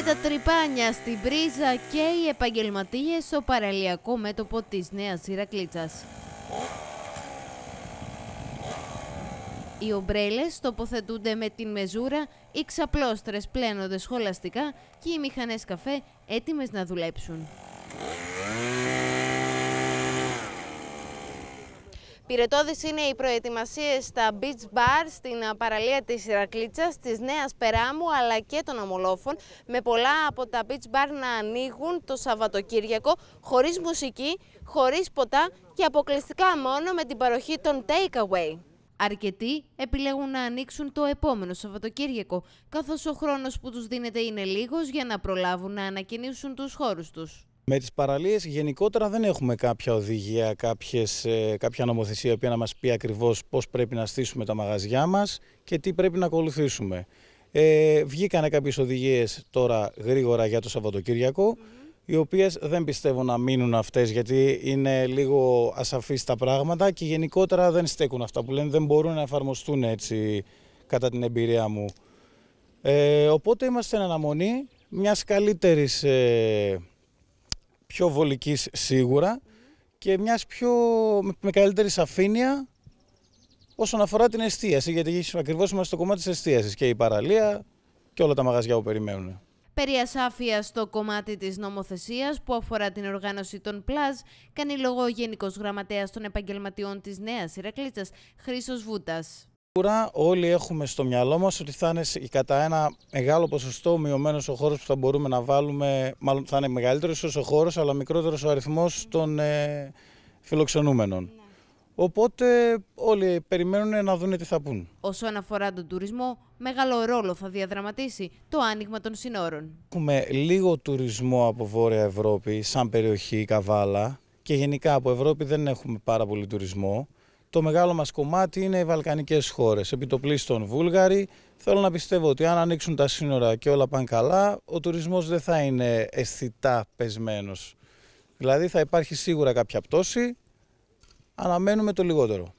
Με τα τρυπάνια στην πρίζα και οι επαγγελματίες στο παραλιακό μέτωπο της νέας Ηρακλίτσας. Οι ομπρέλες τοποθετούνται με την μεζούρα, οι ξαπλώστρες πλένονται σχολαστικά και οι μηχανές καφέ έτοιμες να δουλέψουν. Πυρετόδης είναι οι προετοιμασίες στα beach bar στην παραλία της Ιρακλίτσας, της Νέας Περάμου αλλά και των Αμολόφων με πολλά από τα beach bar να ανοίγουν το Σαββατοκύριακο χωρίς μουσική, χωρίς ποτά και αποκλειστικά μόνο με την παροχή των takeaway. Αρκετοί επιλέγουν να ανοίξουν το επόμενο Σαββατοκύριακο, καθώς ο χρόνος που τους δίνεται είναι λίγος για να προλάβουν να ανακοινήσουν τους χώρους τους. Με τις παραλίες γενικότερα δεν έχουμε κάποια οδηγία, κάποιες, ε, κάποια νομοθεσία που να μας πει ακριβώς πώς πρέπει να στήσουμε τα μαγαζιά μας και τι πρέπει να ακολουθήσουμε. Ε, βγήκανε κάποιες οδηγίες τώρα γρήγορα για το Σαββατοκύριακο, οι οποίες δεν πιστεύω να μείνουν αυτές γιατί είναι λίγο ασαφείς τα πράγματα και γενικότερα δεν στέκουν αυτά που λένε, δεν μπορούν να εφαρμοστούν έτσι κατά την εμπειρία μου. Ε, οπότε είμαστε εν αναμονή μιας καλύτερης... Ε, πιο βολικής σίγουρα και μιας πιο, με καλύτερη σαφήνεια όσον αφορά την εστίαση, γιατί ακριβώς είμαστε στο κομμάτι της εστίασης και η παραλία και όλα τα μαγαζιά που περιμένουν. Περί ασάφεια στο κομμάτι της νομοθεσίας που αφορά την οργάνωση των ΠΛΑΖ κάνει λόγο ο Γενικός Γραμματέας των Επαγγελματιών της Νέας Ηρακλίτσας Χρήσος Βούτας. Σίγουρα όλοι έχουμε στο μυαλό μας ότι θα είναι κατά ένα μεγάλο ποσοστό μειωμένος ο χώρος που θα μπορούμε να βάλουμε, μάλλον θα είναι μεγαλύτερος ο χώρος αλλά μικρότερος ο αριθμός των ε, φιλοξενούμενων. Ναι. Οπότε όλοι περιμένουν να δουν τι θα πούν. Όσον αφορά τον τουρισμό, μεγάλο ρόλο θα διαδραματίσει το άνοιγμα των συνόρων. Έχουμε λίγο τουρισμό από Βόρεια Ευρώπη, σαν περιοχή Καβάλα και γενικά από Ευρώπη δεν έχουμε πάρα πολύ τουρισμό το μεγάλο μας κομμάτι είναι οι Βαλκανικές χώρες, επιτοπλίστων Βούλγαροι. Θέλω να πιστεύω ότι αν ανοίξουν τα σύνορα και όλα πάνε καλά, ο τουρισμός δεν θα είναι αισθητά πεσμένος. Δηλαδή θα υπάρχει σίγουρα κάποια πτώση, αναμένουμε το λιγότερο.